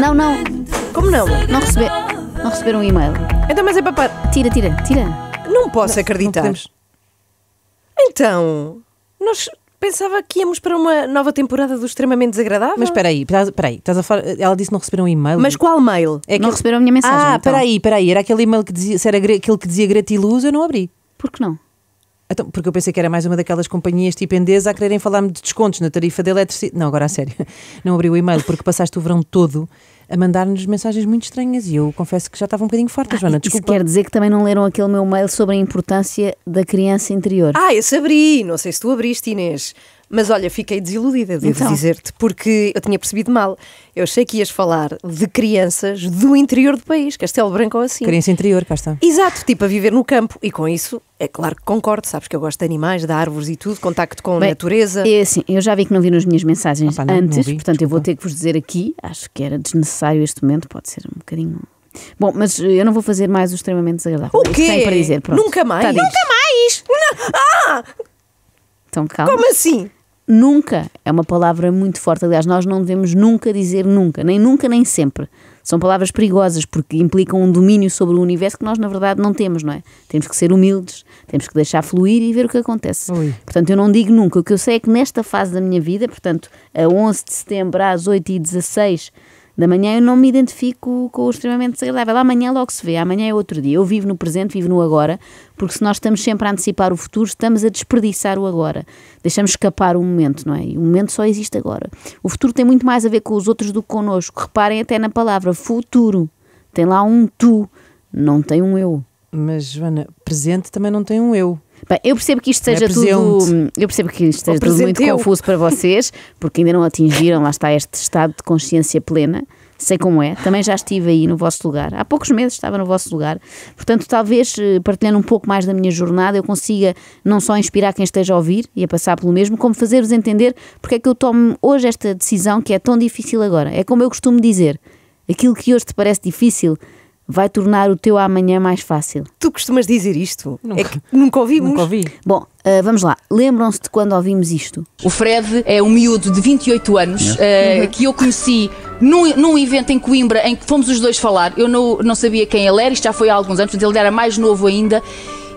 Não, não. Como não? Não, receber, não receberam um e-mail. Então, mas é para. Tira, tira, tira. Não posso acreditar. Então, nós pensava que íamos para uma nova temporada do Extremamente Desagradável. Mas espera aí, espera aí. Estás a falar- Ela disse que não receberam um e-mail. Mas qual e mail? É Não receberam a minha mensagem, Ah, então. aí, espera aí. Era aquele e-mail que dizia, se era aquele que dizia gratiluz, eu não abri. Por que não? Então, porque eu pensei que era mais uma daquelas companhias tipo Endesa a quererem falar-me de descontos na tarifa de eletricidade. Não, agora a sério, não abri o e-mail porque passaste o verão todo a mandar-nos mensagens muito estranhas e eu confesso que já estava um bocadinho forte. ah, Joana. Desculpa. Isso quer dizer que também não leram aquele meu e mail sobre a importância da criança interior. Ah, esse abri, não sei se tu abriste, Inês, mas olha, fiquei desiludida, devo então. dizer-te, porque eu tinha percebido mal. Eu achei que ias falar de crianças do interior do país, Castelo Branco ou assim. Criança interior, cá está. Exato, tipo a viver no campo. E com isso, é claro que concordo, sabes que eu gosto de animais, de árvores e tudo, contacto com Bem, a natureza. É assim, eu já vi que não vi nas minhas mensagens Opa, não, antes, não vi, portanto desculpa. eu vou ter que vos dizer aqui, acho que era desnecessário este momento, pode ser um bocadinho Bom, mas eu não vou fazer mais o extremamente desagradável. O quê? para dizer, pronto. Nunca tá mais? Tá Nunca mais! Não. Ah! Então calma. Como assim? nunca é uma palavra muito forte. Aliás, nós não devemos nunca dizer nunca, nem nunca, nem sempre. São palavras perigosas porque implicam um domínio sobre o universo que nós, na verdade, não temos, não é? Temos que ser humildes, temos que deixar fluir e ver o que acontece. Portanto, eu não digo nunca. O que eu sei é que nesta fase da minha vida, portanto, a 11 de setembro às 8 e 16 da manhã eu não me identifico com o extremamente desagradável. Amanhã logo se vê, amanhã é outro dia. Eu vivo no presente, vivo no agora, porque se nós estamos sempre a antecipar o futuro, estamos a desperdiçar o agora. Deixamos escapar o momento, não é? E o momento só existe agora. O futuro tem muito mais a ver com os outros do que connosco. Reparem até na palavra futuro. Tem lá um tu, não tem um eu. Mas, Joana, presente também não tem um eu. Bem, eu percebo que isto é seja é tudo. Eu percebo que isto seja tudo muito confuso para vocês, porque ainda não atingiram, lá está, este estado de consciência plena. Sei como é, também já estive aí no vosso lugar. Há poucos meses estava no vosso lugar. Portanto, talvez eh, partilhando um pouco mais da minha jornada, eu consiga não só inspirar quem esteja a ouvir e a passar pelo mesmo, como fazer-vos entender porque é que eu tomo hoje esta decisão que é tão difícil agora. É como eu costumo dizer: aquilo que hoje te parece difícil vai tornar o teu amanhã mais fácil. Tu costumas dizer isto? Nunca, é que nunca ouvimos. Nunca ouvi. Bom, Uh, vamos lá, lembram-se de quando ouvimos isto? O Fred é um miúdo de 28 anos uh, uhum. que eu conheci num, num, evento em Coimbra em que fomos os dois falar. Eu não, não sabia quem ele era, isto já foi há alguns anos, portanto ele era mais novo ainda,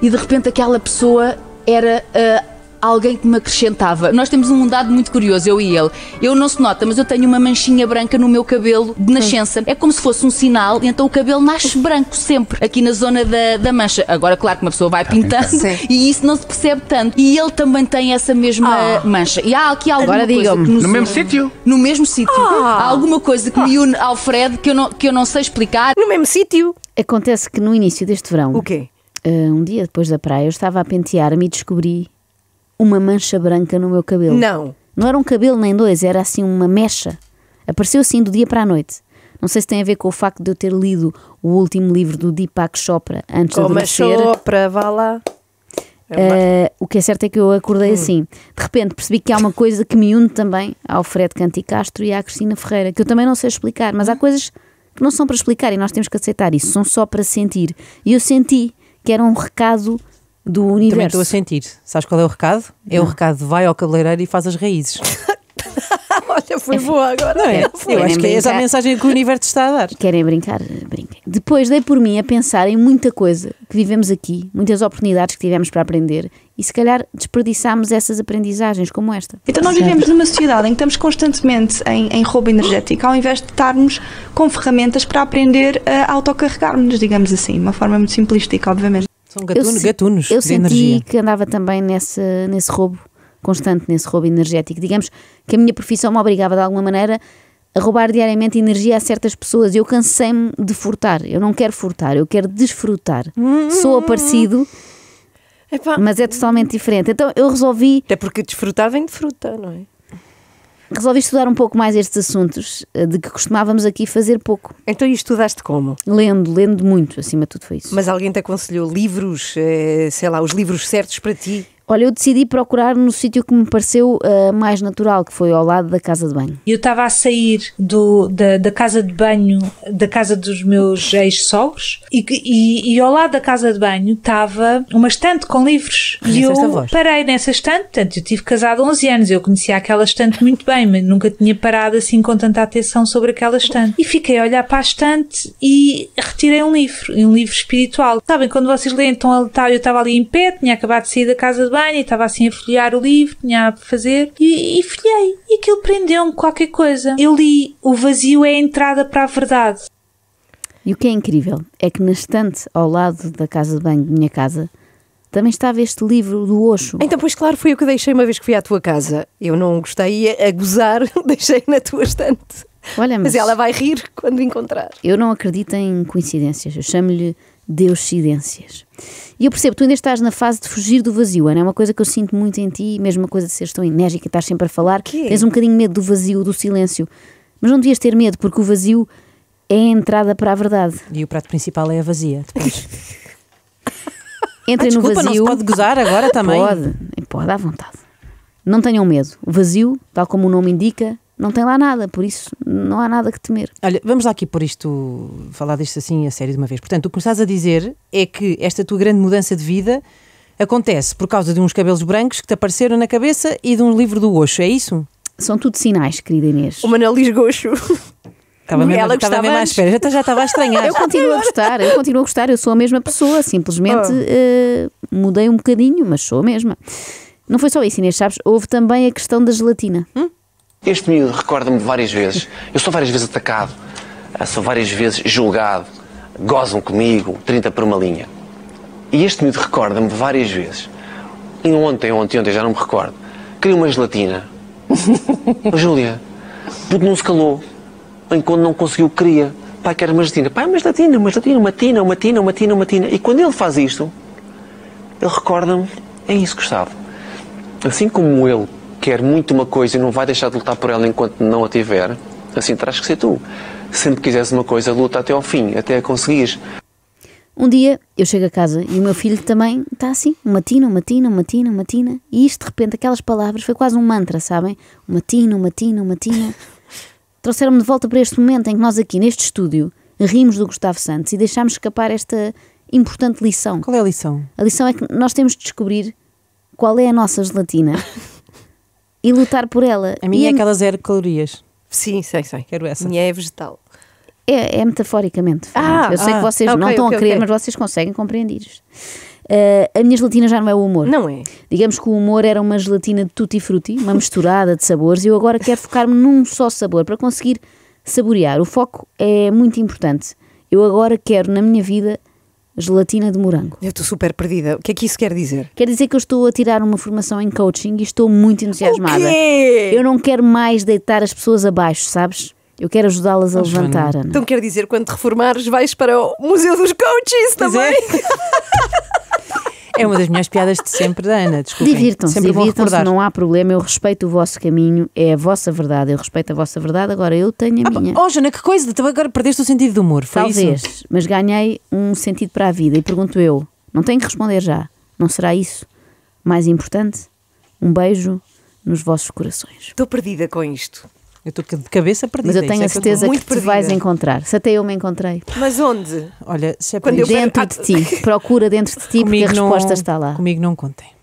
e de repente aquela pessoa era. Uh, alguém que me acrescentava. Nós temos um dado muito curioso, eu e ele. Eu não se nota, mas eu tenho uma manchinha branca no meu cabelo de nascença. É como se fosse um sinal, então o cabelo nasce branco sempre, aqui na zona da, da mancha. Agora, claro que uma pessoa vai tá tá pintando e isso não se percebe tanto. E ele também tem essa mesma ah. mancha. E há aqui alguma Agora coisa que nos... No mesmo sítio? No mesmo sítio. Há ah. alguma coisa que me ah. une ao Fred que eu não, que eu não sei explicar. No mesmo sítio? Acontece que no início deste verão... O quê? Eh, um dia depois da praia, eu estava a pentear-me e descobri uma mancha branca no meu cabelo. Não. Não era um cabelo nem dois, era assim uma mecha. Apareceu assim do dia para a noite. Não sei se tem a ver com o facto de eu ter lido o último livro do Deepak Chopra antes Como de adormecer. Chopra, vá lá. Uh, o que é certo é que eu acordei hum. assim. De repente percebi que há uma coisa que me une também ao Fred Canticastro e à Cristina Ferreira, que eu também não sei explicar, mas há coisas que não são para explicar e nós temos que aceitar isso, são só para sentir. E eu senti que era um recado do universo. Também estou a sentir. Sabes qual é o recado? É não. o recado: vai ao cabeleireiro e faz as raízes. Olha, foi boa agora. Não é? Eu acho brincar. que é essa a mensagem que o universo está a dar. Querem brincar? Brinquem. Depois dei por mim a pensar em muita coisa que vivemos aqui, muitas oportunidades que tivemos para aprender e se calhar desperdiçámos essas aprendizagens como esta. Então nós vivemos numa sociedade em que estamos constantemente em, em roubo energético, ao invés de estarmos com ferramentas para aprender a autocarregar-nos, digamos assim, de uma forma muito simplística, obviamente. São gatuno, eu, gatunos eu de senti energia. que andava também nesse, nesse roubo constante, nesse roubo energético. Digamos que a minha profissão me obrigava de alguma maneira a roubar diariamente energia a certas pessoas. Eu cansei-me de furtar. Eu não quero furtar, eu quero desfrutar. Hum, Sou aparecido, Epá. mas é totalmente diferente. Então eu resolvi. Até porque desfrutar vem de fruta, não é? Resolvi estudar um pouco mais estes assuntos, eh, de que costumávamos aqui fazer pouco. Então, e estudaste como? Lendo, lendo muito, acima de tudo foi isso. Mas alguém te aconselhou livros, eh, sei lá, os livros certos para ti? Olha, eu decidi procurar no sítio que me pareceu uh, mais natural, que foi ao lado da casa de banho. Eu estava a sair do, da, da, casa de banho, da casa dos meus ex-sogros, e, e, e, ao lado da casa de banho estava uma estante com livros. E eu parei nessa estante, portanto, eu tive casado 11 anos, eu conhecia aquela estante muito bem, mas nunca tinha parado assim com tanta atenção sobre aquela estante. E fiquei a olhar para a estante e retirei um livro, um livro espiritual. Sabem, quando vocês leem, então a eu estava ali em pé, tinha acabado de sair da casa de banho e estava assim a folhear o livro, tinha a fazer, e, e folhei. E aquilo prendeu-me qualquer coisa. Eu li O Vazio é a Entrada para a Verdade. E o que é incrível é que na estante ao lado da casa de banho de minha casa também estava este livro do Osho. Então, pois claro, foi o que deixei uma vez que fui à tua casa. Eu não gostei a gozar, deixei na tua estante. Olha, mas, mas ela vai rir quando encontrar. Eu não acredito em coincidências. Eu chamo-lhe deus Ocidências. E eu percebo, tu ainda estás na fase de fugir do vazio, Ana, é uma coisa que eu sinto muito em ti, mesmo uma coisa de seres tão enérgica e estás sempre a falar, que? tens um bocadinho medo do vazio, do silêncio. Mas não devias ter medo, porque o vazio é a entrada para a verdade. E o prato principal é a vazia, depois. Entrem ah, desculpa, no vazio. Não se pode gozar agora também? Pode, pode, à vontade. Não tenham medo. O vazio, tal como o nome indica, não tem lá nada, por isso não há nada que temer. Olha, vamos lá aqui por isto, falar disto assim a sério de uma vez. Portanto, o que me estás a dizer é que esta tua grande mudança de vida acontece por causa de uns cabelos brancos que te apareceram na cabeça e de um livro do Osho, é isso? São tudo sinais, querida Inês. O Manuel Goxo. Estava mesmo, ela estava mesmo à espera, já, já estava a estranhar. eu continuo a gostar, eu continuo a gostar, eu sou a mesma pessoa, simplesmente oh. uh, mudei um bocadinho, mas sou a mesma. Não foi só isso, Inês, sabes? Houve também a questão da gelatina. Hum? Este miúdo recorda-me várias vezes. Eu sou várias vezes atacado, ah, sou várias vezes julgado, gozam comigo, 30 por uma linha. E este miúdo recorda-me várias vezes. E ontem, ontem, ontem, já não me recordo, queria uma gelatina. oh, Júlia, tudo não se calou. Enquanto não conseguiu, queria. Pai, quer uma gelatina. Pai, uma gelatina, uma gelatina, uma tina, uma tina, uma tina, uma tina. E quando ele faz isto, ele recorda-me, é isso, Gustavo. Assim como ele quer muito uma coisa e não vai deixar de lutar por ela enquanto não a tiver, assim terás que ser tu. Sempre quiseres uma coisa, luta até ao fim, até a conseguires. Um dia eu chego a casa e o meu filho também está assim, uma tina, uma tina, uma tina, uma tina. E isto, de repente, aquelas palavras, foi quase um mantra, sabem? Uma tina, uma tina, uma tina. Trouxeram-me de volta para este momento em que nós aqui neste estúdio rimos do Gustavo Santos e deixámos escapar esta importante lição. Qual é a lição? A lição é que nós temos de descobrir qual é a nossa gelatina e lutar por ela. A minha e é aquela zero calorias. Sim, sei, sei. Quero essa. Minha é vegetal. É, é metaforicamente. Ah, eu sei ah, que vocês okay, não estão okay, a querer, okay. mas vocês conseguem compreender isto. Uh, a minha gelatina já não é o humor. Não é. Digamos que o humor era uma gelatina de tutti-frutti, uma misturada de sabores, e eu agora quero focar-me num só sabor para conseguir saborear. O foco é muito importante. Eu agora quero na minha vida gelatina de morango. Eu estou super perdida. O que é que isso quer dizer? Quer dizer que eu estou a tirar uma formação em coaching e estou muito entusiasmada. O quê? Eu não quero mais deitar as pessoas abaixo, sabes? Eu quero ajudá-las a levantar. Ana. Então quer dizer, quando te reformares, vais para o Museu dos Coaches é. também? É uma das minhas piadas de sempre da Ana, desculpa. Divirtam-se, divirtam-se, não há problema, eu respeito o vosso caminho, é a vossa verdade, eu respeito a vossa verdade, agora eu tenho a ah, minha. Oh, Jana, que coisa, tu agora perdeste o sentido do humor, foi Talvez, isso? mas ganhei um sentido para a vida e pergunto eu, não tenho que responder já, não será isso mais importante? Um beijo nos vossos corações. Estou perdida com isto. Eu estou de cabeça perdida. Mas eu tenho é a certeza que, que te vais encontrar. Se até eu me encontrei. Mas onde? Olha, se é Quando dentro eu... de ti. Procura dentro de ti comigo porque a resposta não, está lá. Comigo não contem.